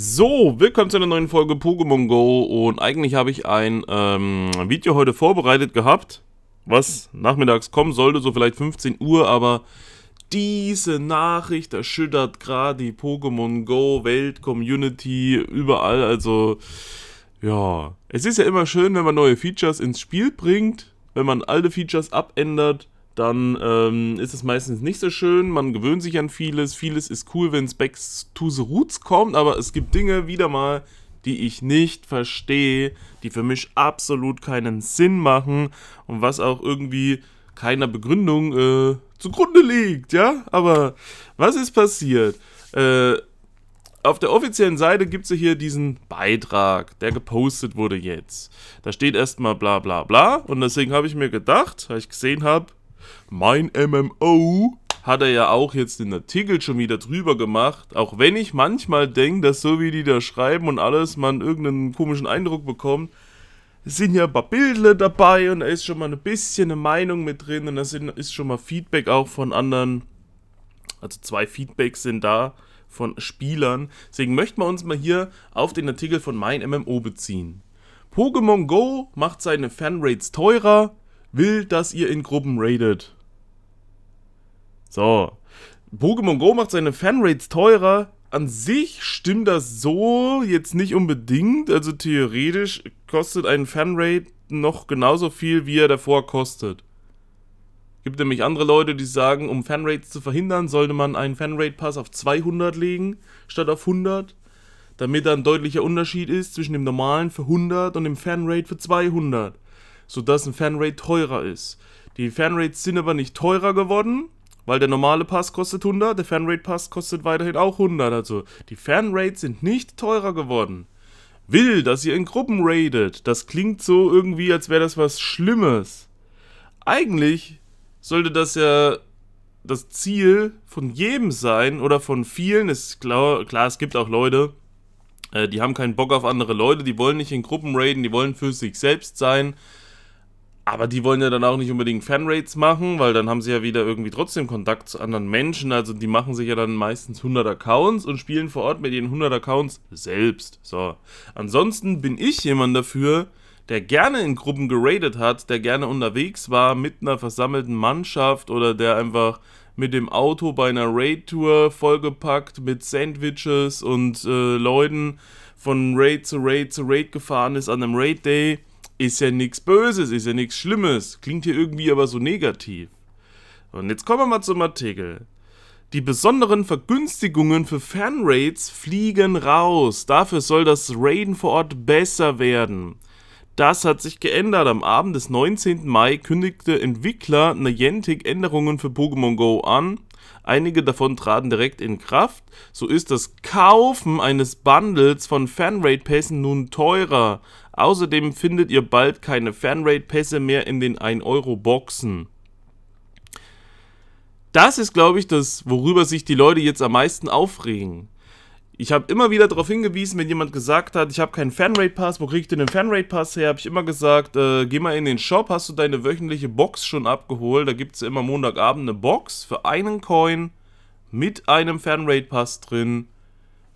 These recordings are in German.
So, willkommen zu einer neuen Folge Pokémon Go und eigentlich habe ich ein ähm, Video heute vorbereitet gehabt, was nachmittags kommen sollte, so vielleicht 15 Uhr, aber diese Nachricht erschüttert gerade die Pokémon Go Welt, Community, überall, also ja, es ist ja immer schön, wenn man neue Features ins Spiel bringt, wenn man alte Features abändert, dann ähm, ist es meistens nicht so schön. Man gewöhnt sich an vieles. Vieles ist cool, wenn es back to the roots kommt, aber es gibt Dinge wieder mal, die ich nicht verstehe, die für mich absolut keinen Sinn machen und was auch irgendwie keiner Begründung äh, zugrunde liegt, ja? Aber was ist passiert? Äh, auf der offiziellen Seite gibt es hier diesen Beitrag, der gepostet wurde jetzt. Da steht erstmal bla bla bla und deswegen habe ich mir gedacht, weil ich gesehen habe, mein MMO hat er ja auch jetzt den Artikel schon wieder drüber gemacht. Auch wenn ich manchmal denke, dass so wie die da schreiben und alles, man irgendeinen komischen Eindruck bekommt. Es sind ja ein paar Bilder dabei und da ist schon mal ein bisschen eine Meinung mit drin und da ist schon mal Feedback auch von anderen. Also zwei Feedbacks sind da von Spielern. Deswegen möchten wir uns mal hier auf den Artikel von Mein MMO beziehen. Pokémon Go macht seine Fanrates teurer will, dass ihr in Gruppen raidet. So. Pokémon Go macht seine Fanrates teurer. An sich stimmt das so jetzt nicht unbedingt. Also theoretisch kostet ein Fanrate noch genauso viel, wie er davor kostet. Gibt nämlich andere Leute, die sagen, um Fanrates zu verhindern, sollte man einen fanrate pass auf 200 legen, statt auf 100. Damit da ein deutlicher Unterschied ist zwischen dem normalen für 100 und dem Fanrate für 200 sodass ein Fanrate teurer ist. Die Fanrates sind aber nicht teurer geworden, weil der normale Pass kostet 100, der Fanrate Pass kostet weiterhin auch 100. Also die Fanrates sind nicht teurer geworden. Will, dass ihr in Gruppen raidet. Das klingt so irgendwie, als wäre das was Schlimmes. Eigentlich sollte das ja das Ziel von jedem sein oder von vielen. Ist klar, klar es gibt auch Leute, äh, die haben keinen Bock auf andere Leute, die wollen nicht in Gruppen raiden, die wollen für sich selbst sein. Aber die wollen ja dann auch nicht unbedingt Fanrates machen, weil dann haben sie ja wieder irgendwie trotzdem Kontakt zu anderen Menschen. Also die machen sich ja dann meistens 100 Accounts und spielen vor Ort mit ihren 100 Accounts selbst. So. Ansonsten bin ich jemand dafür, der gerne in Gruppen geradet hat, der gerne unterwegs war mit einer versammelten Mannschaft oder der einfach mit dem Auto bei einer Raid-Tour vollgepackt mit Sandwiches und äh, Leuten von Raid zu Raid zu Raid gefahren ist an einem Raid-Day ist ja nichts Böses, ist ja nichts Schlimmes. Klingt hier irgendwie aber so negativ. Und jetzt kommen wir mal zum Artikel. Die besonderen Vergünstigungen für Fanrates fliegen raus. Dafür soll das Raiden vor Ort besser werden. Das hat sich geändert. Am Abend des 19. Mai kündigte Entwickler Niantic Änderungen für Pokémon Go an. Einige davon traten direkt in Kraft. So ist das Kaufen eines Bundles von fanrate pässen nun teurer. Außerdem findet ihr bald keine Fanrate-Pässe mehr in den 1-Euro-Boxen. Das ist, glaube ich, das, worüber sich die Leute jetzt am meisten aufregen. Ich habe immer wieder darauf hingewiesen, wenn jemand gesagt hat, ich habe keinen Fanrate-Pass, wo kriege ich denn den Fanrate-Pass her? Habe ich immer gesagt, äh, geh mal in den Shop, hast du deine wöchentliche Box schon abgeholt? Da gibt es ja immer Montagabend eine Box für einen Coin mit einem Fanrate-Pass drin.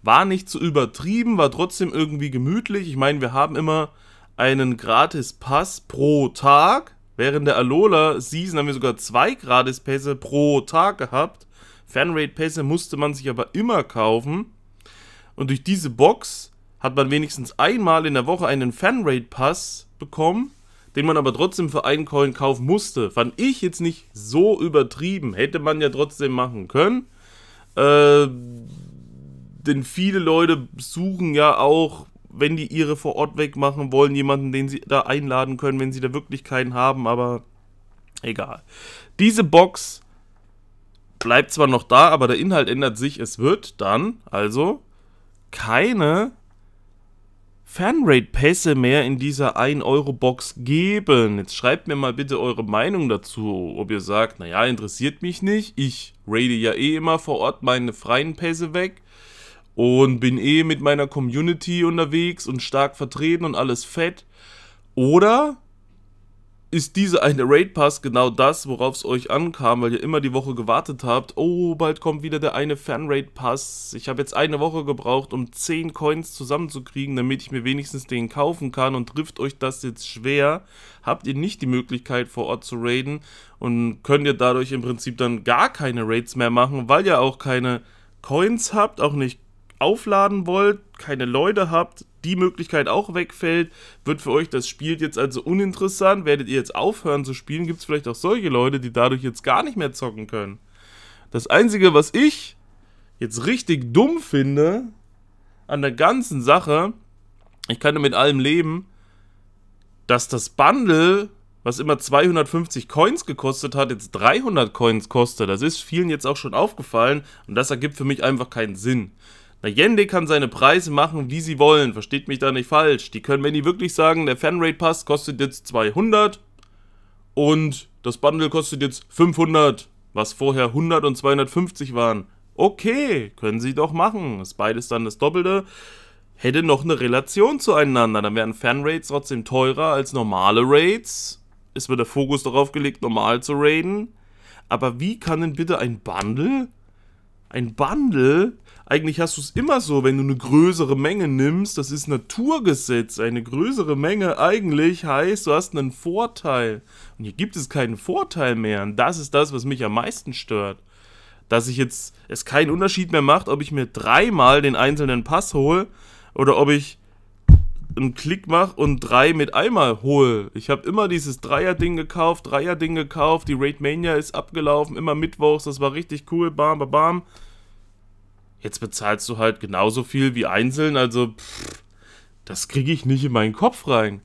War nicht zu so übertrieben, war trotzdem irgendwie gemütlich. Ich meine, wir haben immer einen Gratis-Pass pro Tag. Während der Alola-Season haben wir sogar zwei Gratis-Pässe pro Tag gehabt. Fanrate-Pässe musste man sich aber immer kaufen. Und durch diese Box hat man wenigstens einmal in der Woche einen Fanrate-Pass bekommen, den man aber trotzdem für einen Coin kaufen musste. Fand ich jetzt nicht so übertrieben. Hätte man ja trotzdem machen können. Äh, denn viele Leute suchen ja auch, wenn die ihre vor Ort wegmachen wollen, jemanden, den sie da einladen können, wenn sie da wirklich keinen haben, aber egal. Diese Box bleibt zwar noch da, aber der Inhalt ändert sich. Es wird dann also keine Fanrate-Pässe mehr in dieser 1-Euro-Box geben. Jetzt schreibt mir mal bitte eure Meinung dazu, ob ihr sagt, naja, interessiert mich nicht, ich rate ja eh immer vor Ort meine freien Pässe weg und bin eh mit meiner Community unterwegs und stark vertreten und alles fett. Oder ist diese eine Raid Pass genau das, worauf es euch ankam, weil ihr immer die Woche gewartet habt. Oh, bald kommt wieder der eine Fan Raid Pass. Ich habe jetzt eine Woche gebraucht, um 10 Coins zusammenzukriegen, damit ich mir wenigstens den kaufen kann und trifft euch das jetzt schwer, habt ihr nicht die Möglichkeit vor Ort zu raiden und könnt ihr dadurch im Prinzip dann gar keine Raids mehr machen, weil ihr auch keine Coins habt, auch nicht aufladen wollt, keine Leute habt, die Möglichkeit auch wegfällt, wird für euch das Spiel jetzt also uninteressant, werdet ihr jetzt aufhören zu spielen, gibt es vielleicht auch solche Leute, die dadurch jetzt gar nicht mehr zocken können. Das Einzige, was ich jetzt richtig dumm finde an der ganzen Sache, ich kann mit allem leben, dass das Bundle, was immer 250 Coins gekostet hat, jetzt 300 Coins kostet. Das ist vielen jetzt auch schon aufgefallen und das ergibt für mich einfach keinen Sinn. Na, Yende kann seine Preise machen, wie sie wollen, versteht mich da nicht falsch. Die können, wenn die wirklich sagen, der Fanrate Pass kostet jetzt 200 und das Bundle kostet jetzt 500, was vorher 100 und 250 waren. Okay, können sie doch machen. Ist beides dann das Doppelte. Hätte noch eine Relation zueinander. Dann wären Fanrates trotzdem teurer als normale Raids. Es wird der Fokus darauf gelegt, normal zu raiden. Aber wie kann denn bitte ein Bundle ein Bundle, eigentlich hast du es immer so, wenn du eine größere Menge nimmst, das ist Naturgesetz. Eine größere Menge eigentlich heißt, du hast einen Vorteil. Und hier gibt es keinen Vorteil mehr. Und das ist das, was mich am meisten stört. Dass ich jetzt es keinen Unterschied mehr macht, ob ich mir dreimal den einzelnen Pass hole oder ob ich einen Klick mache und drei mit einmal hole. Ich habe immer dieses Dreier-Ding gekauft, Dreier-Ding gekauft, die Raid Mania ist abgelaufen, immer mittwochs, das war richtig cool, bam, bam, bam. Jetzt bezahlst du halt genauso viel wie einzeln, also pff, das kriege ich nicht in meinen Kopf rein.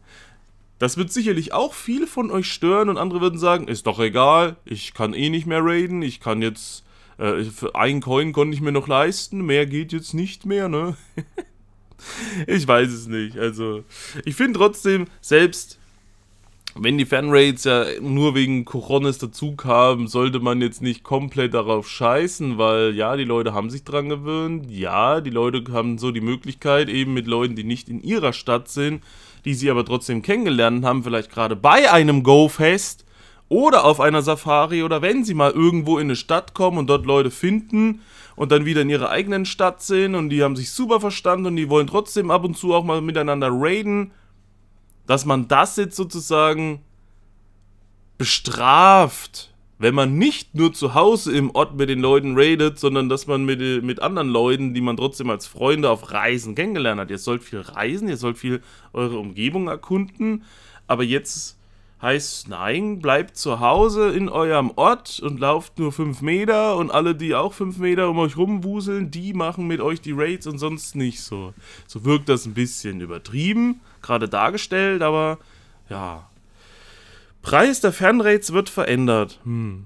Das wird sicherlich auch viele von euch stören und andere würden sagen, ist doch egal, ich kann eh nicht mehr raiden, ich kann jetzt, äh, für einen Coin konnte ich mir noch leisten, mehr geht jetzt nicht mehr, ne? ich weiß es nicht. Also, ich finde trotzdem, selbst wenn die Fanrates ja nur wegen Coronis dazu kamen, sollte man jetzt nicht komplett darauf scheißen, weil ja, die Leute haben sich dran gewöhnt, ja, die Leute haben so die Möglichkeit, eben mit Leuten, die nicht in ihrer Stadt sind, die sie aber trotzdem kennengelernt haben, vielleicht gerade bei einem Go-Fest, oder auf einer Safari oder wenn sie mal irgendwo in eine Stadt kommen und dort Leute finden und dann wieder in ihrer eigenen Stadt sind und die haben sich super verstanden und die wollen trotzdem ab und zu auch mal miteinander raiden, dass man das jetzt sozusagen bestraft, wenn man nicht nur zu Hause im Ort mit den Leuten raidet, sondern dass man mit, mit anderen Leuten, die man trotzdem als Freunde auf Reisen kennengelernt hat. Ihr sollt viel reisen, ihr sollt viel eure Umgebung erkunden, aber jetzt heißt nein, bleibt zu Hause in eurem Ort und lauft nur 5 Meter und alle, die auch 5 Meter um euch rumwuseln, die machen mit euch die Raids und sonst nicht so. So wirkt das ein bisschen übertrieben, gerade dargestellt, aber ja. Preis der Fernraids wird verändert. Hm.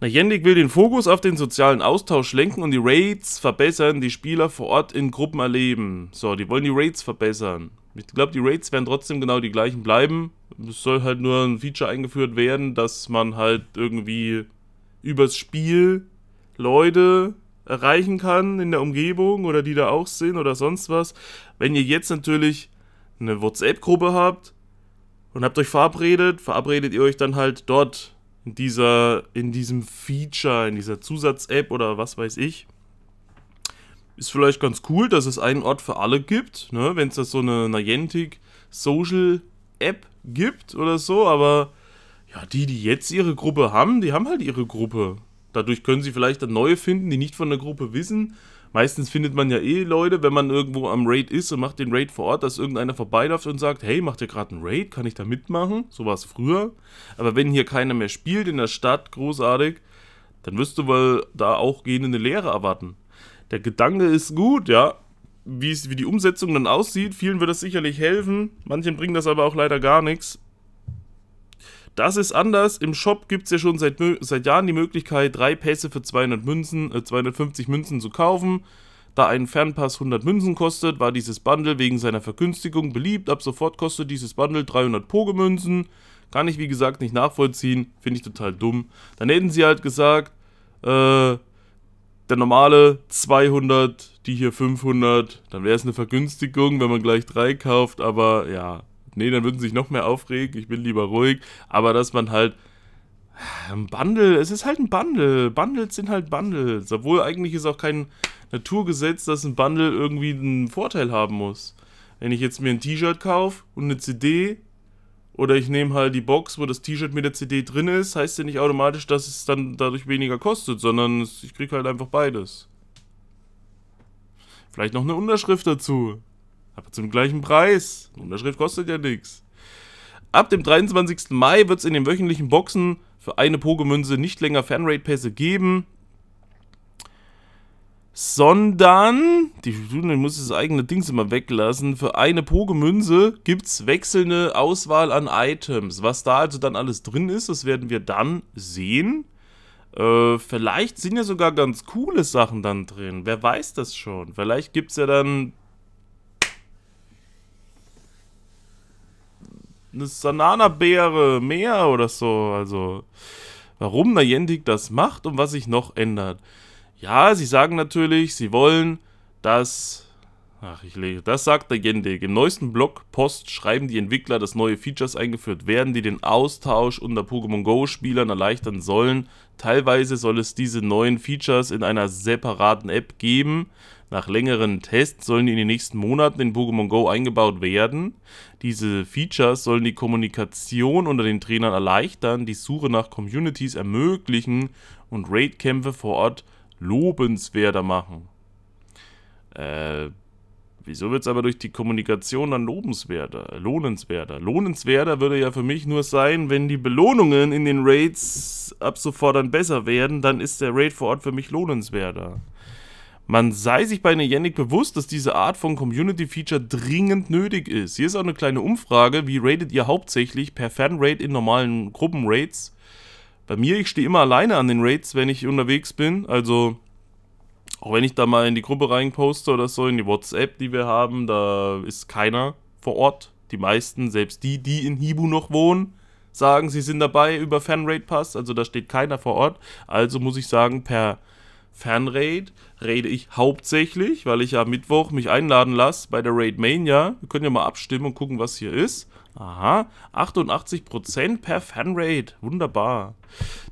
Na, Jendik will den Fokus auf den sozialen Austausch lenken und die Raids verbessern, die Spieler vor Ort in Gruppen erleben. So, die wollen die Raids verbessern. Ich glaube, die Rates werden trotzdem genau die gleichen bleiben. Es soll halt nur ein Feature eingeführt werden, dass man halt irgendwie übers Spiel Leute erreichen kann in der Umgebung oder die da auch sind oder sonst was. Wenn ihr jetzt natürlich eine WhatsApp-Gruppe habt und habt euch verabredet, verabredet ihr euch dann halt dort in dieser, in diesem Feature, in dieser Zusatz-App oder was weiß ich ist vielleicht ganz cool, dass es einen Ort für alle gibt, ne? wenn es da so eine Niantic Social App gibt oder so, aber ja, die, die jetzt ihre Gruppe haben, die haben halt ihre Gruppe. Dadurch können sie vielleicht dann neue finden, die nicht von der Gruppe wissen. Meistens findet man ja eh Leute, wenn man irgendwo am Raid ist und macht den Raid vor Ort, dass irgendeiner vorbeiläuft und sagt, hey, macht ihr gerade einen Raid? Kann ich da mitmachen? So war es früher. Aber wenn hier keiner mehr spielt in der Stadt, großartig, dann wirst du wohl da auch gehende Lehre erwarten der Gedanke ist gut, ja. Wie, wie die Umsetzung dann aussieht, vielen wird das sicherlich helfen, manchen bringen das aber auch leider gar nichts. Das ist anders. Im Shop gibt es ja schon seit, seit Jahren die Möglichkeit, drei Pässe für 200 Münzen, äh, 250 Münzen zu kaufen. Da ein Fernpass 100 Münzen kostet, war dieses Bundle wegen seiner Vergünstigung beliebt. Ab sofort kostet dieses Bundle 300 Pogemünzen. Kann ich, wie gesagt, nicht nachvollziehen. Finde ich total dumm. Dann hätten sie halt gesagt, äh, der normale 200, die hier 500, dann wäre es eine Vergünstigung, wenn man gleich drei kauft, aber ja, nee, dann würden sie sich noch mehr aufregen, ich bin lieber ruhig, aber dass man halt ein Bundle, es ist halt ein Bundle, Bundles sind halt Bundles, obwohl eigentlich ist auch kein Naturgesetz, dass ein Bundle irgendwie einen Vorteil haben muss. Wenn ich jetzt mir ein T-Shirt kaufe und eine CD oder ich nehme halt die Box, wo das T-Shirt mit der CD drin ist. Heißt ja nicht automatisch, dass es dann dadurch weniger kostet, sondern ich kriege halt einfach beides. Vielleicht noch eine Unterschrift dazu. Aber zum gleichen Preis. Eine Unterschrift kostet ja nichts. Ab dem 23. Mai wird es in den wöchentlichen Boxen für eine Pokémünze nicht länger Fanrate-Pässe geben sondern, die Fortuna muss das eigene Dings immer weglassen, für eine Pogemünze gibt es wechselnde Auswahl an Items. Was da also dann alles drin ist, das werden wir dann sehen. Äh, vielleicht sind ja sogar ganz coole Sachen dann drin, wer weiß das schon. Vielleicht gibt es ja dann eine Sananabeere mehr oder so. Also, warum Niantic das macht und was sich noch ändert. Ja, sie sagen natürlich, sie wollen, dass... Ach, ich lege. Das sagt der Gendek. Im neuesten Blogpost schreiben die Entwickler, dass neue Features eingeführt werden, die den Austausch unter Pokémon Go-Spielern erleichtern sollen. Teilweise soll es diese neuen Features in einer separaten App geben. Nach längeren Tests sollen die in den nächsten Monaten in Pokémon Go eingebaut werden. Diese Features sollen die Kommunikation unter den Trainern erleichtern, die Suche nach Communities ermöglichen und Raidkämpfe vor Ort lobenswerter machen. Äh, wieso wird es aber durch die Kommunikation dann lobenswerter, lohnenswerter? Lohnenswerter würde ja für mich nur sein, wenn die Belohnungen in den Raids ab sofort dann besser werden, dann ist der Raid vor Ort für mich lohnenswerter. Man sei sich bei Niantic bewusst, dass diese Art von Community-Feature dringend nötig ist. Hier ist auch eine kleine Umfrage, wie raidet ihr hauptsächlich per Fan-Raid in normalen Gruppen-Raids? Bei mir, ich stehe immer alleine an den Raids, wenn ich unterwegs bin. Also, auch wenn ich da mal in die Gruppe reinposte oder so, in die WhatsApp, die wir haben, da ist keiner vor Ort. Die meisten, selbst die, die in Hibu noch wohnen, sagen, sie sind dabei über Fanraid Pass. Also da steht keiner vor Ort. Also muss ich sagen, per Fanraid rede ich hauptsächlich, weil ich ja Mittwoch mich einladen lasse bei der Raid Mania. Wir können ja mal abstimmen und gucken, was hier ist. Aha, 88% per Fanrate. Wunderbar.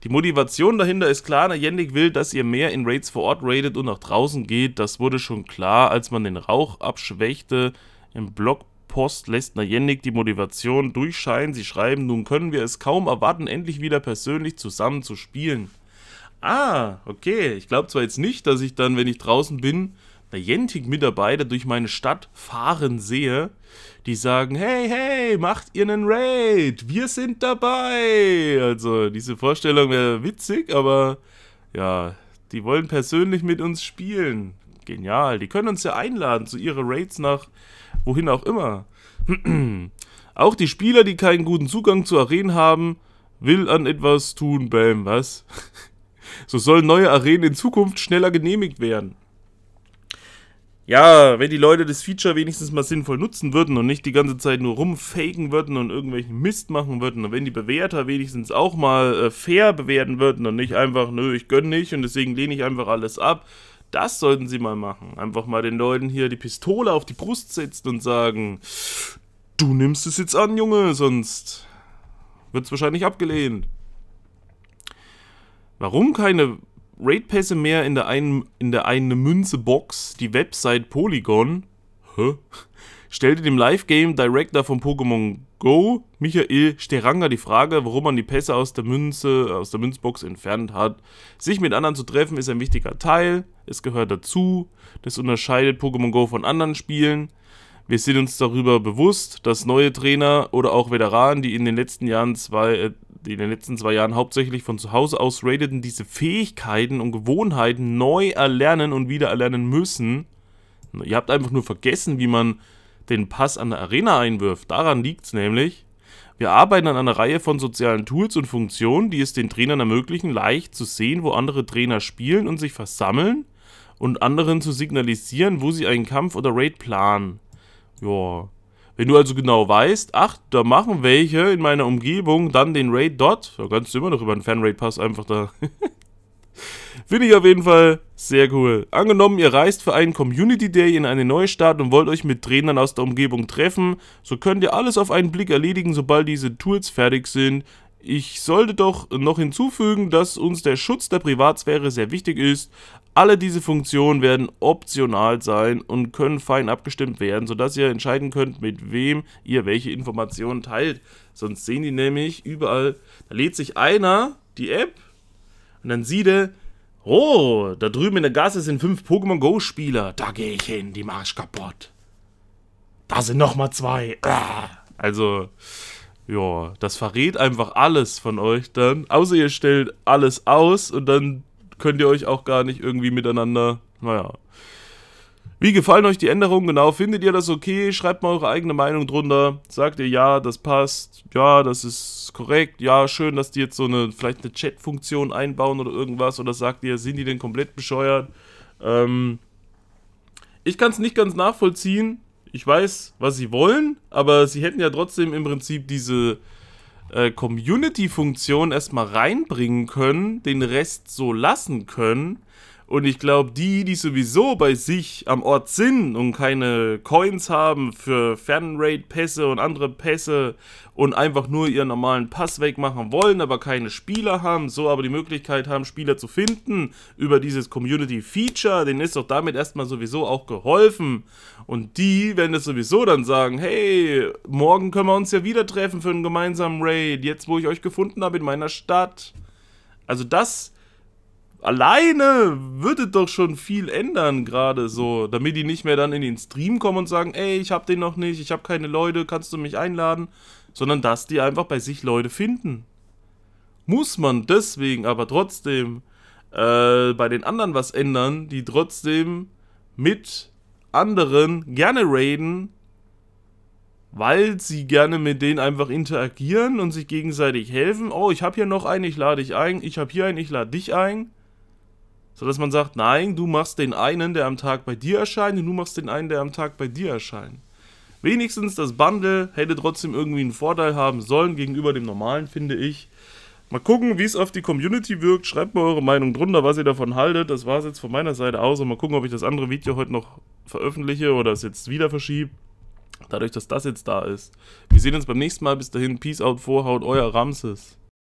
Die Motivation dahinter ist klar. Yannick will, dass ihr mehr in Raids vor Ort raidet und nach draußen geht. Das wurde schon klar, als man den Rauch abschwächte. Im Blogpost lässt Najendik die Motivation durchscheinen. Sie schreiben, nun können wir es kaum erwarten, endlich wieder persönlich zusammen zu spielen. Ah, okay. Ich glaube zwar jetzt nicht, dass ich dann, wenn ich draußen bin, jentik mitarbeiter durch meine Stadt fahren sehe, die sagen, hey, hey, macht ihr einen Raid, wir sind dabei. Also diese Vorstellung wäre witzig, aber ja, die wollen persönlich mit uns spielen. Genial, die können uns ja einladen zu ihre Raids nach wohin auch immer. auch die Spieler, die keinen guten Zugang zu Arenen haben, will an etwas tun, bam, was? so sollen neue Arenen in Zukunft schneller genehmigt werden. Ja, wenn die Leute das Feature wenigstens mal sinnvoll nutzen würden und nicht die ganze Zeit nur rumfaken würden und irgendwelchen Mist machen würden und wenn die Bewerter wenigstens auch mal äh, fair bewerten würden und nicht einfach, nö, ich gönn nicht und deswegen lehne ich einfach alles ab, das sollten sie mal machen. Einfach mal den Leuten hier die Pistole auf die Brust setzen und sagen, du nimmst es jetzt an, Junge, sonst wird es wahrscheinlich abgelehnt. Warum keine Raid-Pässe mehr in der, einen, in der eine Münze-Box, die Website Polygon, hä? stellte dem Live-Game Director von Pokémon Go, Michael Steranga, die Frage, warum man die Pässe aus der Münze, aus der Münzbox entfernt hat. Sich mit anderen zu treffen ist ein wichtiger Teil, es gehört dazu, das unterscheidet Pokémon Go von anderen Spielen. Wir sind uns darüber bewusst, dass neue Trainer oder auch Veteranen, die in den letzten Jahren zwei, äh, die in den letzten zwei Jahren hauptsächlich von zu Hause aus raideten, diese Fähigkeiten und Gewohnheiten neu erlernen und wieder erlernen müssen. Ihr habt einfach nur vergessen, wie man den Pass an der Arena einwirft. Daran liegt es nämlich. Wir arbeiten an einer Reihe von sozialen Tools und Funktionen, die es den Trainern ermöglichen, leicht zu sehen, wo andere Trainer spielen und sich versammeln und anderen zu signalisieren, wo sie einen Kampf oder Raid planen. Joa. Wenn du also genau weißt, ach, da machen welche in meiner Umgebung dann den Raid dort, da kannst du immer noch über einen Fan-Raid-Pass einfach da. Finde ich auf jeden Fall sehr cool. Angenommen, ihr reist für einen Community Day in eine neue Stadt und wollt euch mit Trainern aus der Umgebung treffen, so könnt ihr alles auf einen Blick erledigen, sobald diese Tools fertig sind. Ich sollte doch noch hinzufügen, dass uns der Schutz der Privatsphäre sehr wichtig ist. Alle diese Funktionen werden optional sein und können fein abgestimmt werden, sodass ihr entscheiden könnt, mit wem ihr welche Informationen teilt. Sonst sehen die nämlich überall, da lädt sich einer die App und dann sieht er, oh, da drüben in der Gasse sind fünf Pokémon Go Spieler, da gehe ich hin, die Marsch kaputt. Da sind nochmal zwei. Ah. Also, ja, das verrät einfach alles von euch dann. Außer ihr stellt alles aus und dann könnt ihr euch auch gar nicht irgendwie miteinander. Naja. Wie gefallen euch die Änderungen genau? Findet ihr das okay? Schreibt mal eure eigene Meinung drunter. Sagt ihr ja, das passt, ja, das ist korrekt, ja, schön, dass die jetzt so eine, vielleicht eine Chat-Funktion einbauen oder irgendwas. Oder sagt ihr, sind die denn komplett bescheuert? Ähm, ich kann es nicht ganz nachvollziehen. Ich weiß, was sie wollen, aber sie hätten ja trotzdem im Prinzip diese, äh, Community-Funktion erstmal reinbringen können, den Rest so lassen können und ich glaube, die, die sowieso bei sich am Ort sind und keine Coins haben für Fernraid-Pässe und andere Pässe und einfach nur ihren normalen Pass wegmachen wollen, aber keine Spieler haben, so aber die Möglichkeit haben, Spieler zu finden über dieses Community-Feature, denen ist doch damit erstmal sowieso auch geholfen. Und die werden das sowieso dann sagen, hey, morgen können wir uns ja wieder treffen für einen gemeinsamen Raid, jetzt wo ich euch gefunden habe in meiner Stadt. Also das alleine würde doch schon viel ändern, gerade so, damit die nicht mehr dann in den Stream kommen und sagen, ey, ich hab den noch nicht, ich hab keine Leute, kannst du mich einladen, sondern dass die einfach bei sich Leute finden. Muss man deswegen aber trotzdem äh, bei den anderen was ändern, die trotzdem mit anderen gerne raiden, weil sie gerne mit denen einfach interagieren und sich gegenseitig helfen. Oh, ich habe hier noch einen, ich lade dich ein. Ich habe hier einen, ich lade dich ein. So dass man sagt, nein, du machst den einen, der am Tag bei dir erscheint, und du machst den einen, der am Tag bei dir erscheint. Wenigstens das Bundle hätte trotzdem irgendwie einen Vorteil haben sollen gegenüber dem normalen, finde ich. Mal gucken, wie es auf die Community wirkt. Schreibt mal eure Meinung drunter, was ihr davon haltet. Das war es jetzt von meiner Seite aus. Und mal gucken, ob ich das andere Video heute noch veröffentliche oder es jetzt wieder verschiebe. Dadurch, dass das jetzt da ist. Wir sehen uns beim nächsten Mal. Bis dahin. Peace out, Vorhaut, euer Ramses.